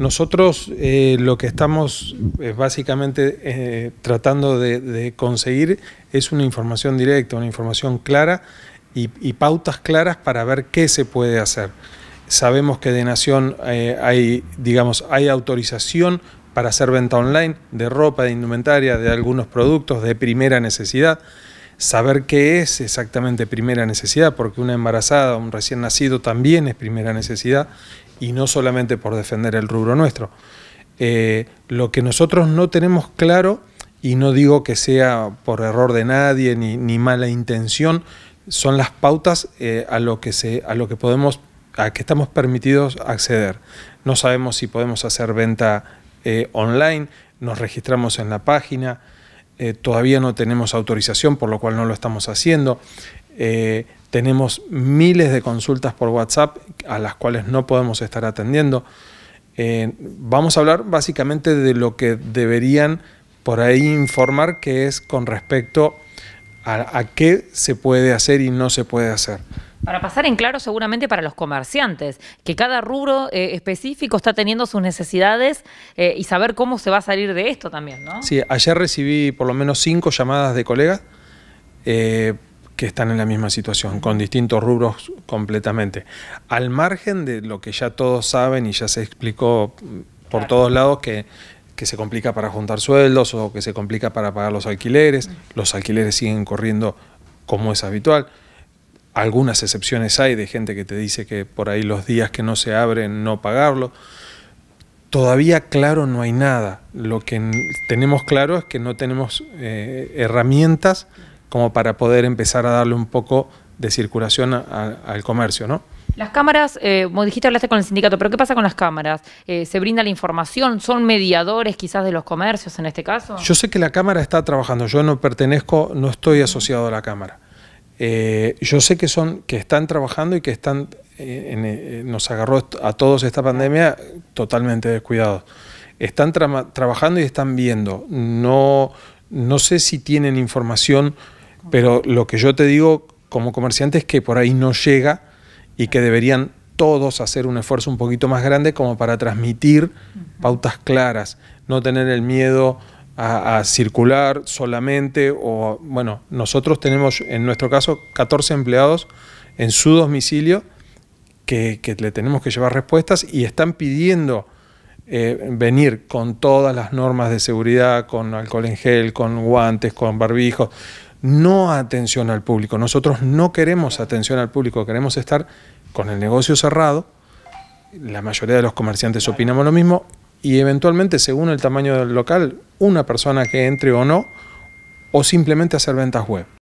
Nosotros eh, lo que estamos eh, básicamente eh, tratando de, conseguir es una información directa, una información clara y, y, pautas claras para ver qué se puede hacer. Sabemos que de Nación hay, digamos, hay autorización para hacer venta online de ropa, de indumentaria, de algunos productos de primera necesidad. Saber qué es exactamente primera necesidad, porque una embarazada, un recién nacido también es primera necesidad y no solamente por defender el rubro nuestro. Eh, lo que nosotros no tenemos claro, y no digo que sea por error de nadie ni, mala intención, son las pautas eh, a, lo que se, a lo que podemos, a que estamos permitidos acceder. No sabemos si podemos hacer venta eh, online, nos registramos en la página, todavía no tenemos autorización, por lo cual no lo estamos haciendo. Tenemos miles de consultas por WhatsApp a las cuales no podemos estar atendiendo. Eh, vamos a hablar básicamente de lo que deberían por ahí informar, que es con respecto a, qué se puede hacer y no se puede hacer. Para pasar en claro seguramente para los comerciantes, que cada rubro eh, específico está teniendo sus necesidades eh, y saber cómo se va a salir de esto también, ¿no? Sí, ayer recibí por lo menos cinco llamadas de colegas que están en la misma situación, con distintos rubros completamente. Al margen de lo que ya todos saben y ya se explicó mm, por todos lados que que se complica para juntar sueldos o que se complica para pagar los alquileres, mm. los alquileres siguen corriendo como es habitual. Algunas excepciones hay de gente que te dice que por ahí los días que no se abren no pagarlo. Todavía claro no hay nada. Lo que tenemos claro es que no tenemos eh, herramientas como para poder empezar a darle un poco de circulación al comercio, ¿no? Las cámaras, como eh, dijiste, hablaste con el sindicato, pero ¿qué pasa con las cámaras? Eh, ¿Se brinda la información? ¿Son mediadores quizás de los comercios en este caso? Yo sé que la cámara está trabajando, yo no pertenezco, no estoy asociado a la cámara. Eh, yo sé que son, que están trabajando y que están, nos agarró a todos esta pandemia totalmente descuidados. Están trabajando y están viendo. No, no sé si tienen información pero lo que yo te digo como comerciante es que por ahí no llega y que deberían todos hacer un esfuerzo un poquito más grande como para transmitir pautas claras, no tener el miedo a, circular solamente o, bueno, nosotros tenemos en nuestro caso 14 empleados en su domicilio que, le tenemos que llevar respuestas y están pidiendo eh, venir con todas las normas de seguridad, con alcohol en gel, con guantes, con barbijos, no atención al público. Nosotros no queremos atención al público, queremos estar con el negocio cerrado. La mayoría de los comerciantes opinamos lo mismo y eventualmente, según el tamaño del local, una persona que entre o no, o simplemente hacer ventas web.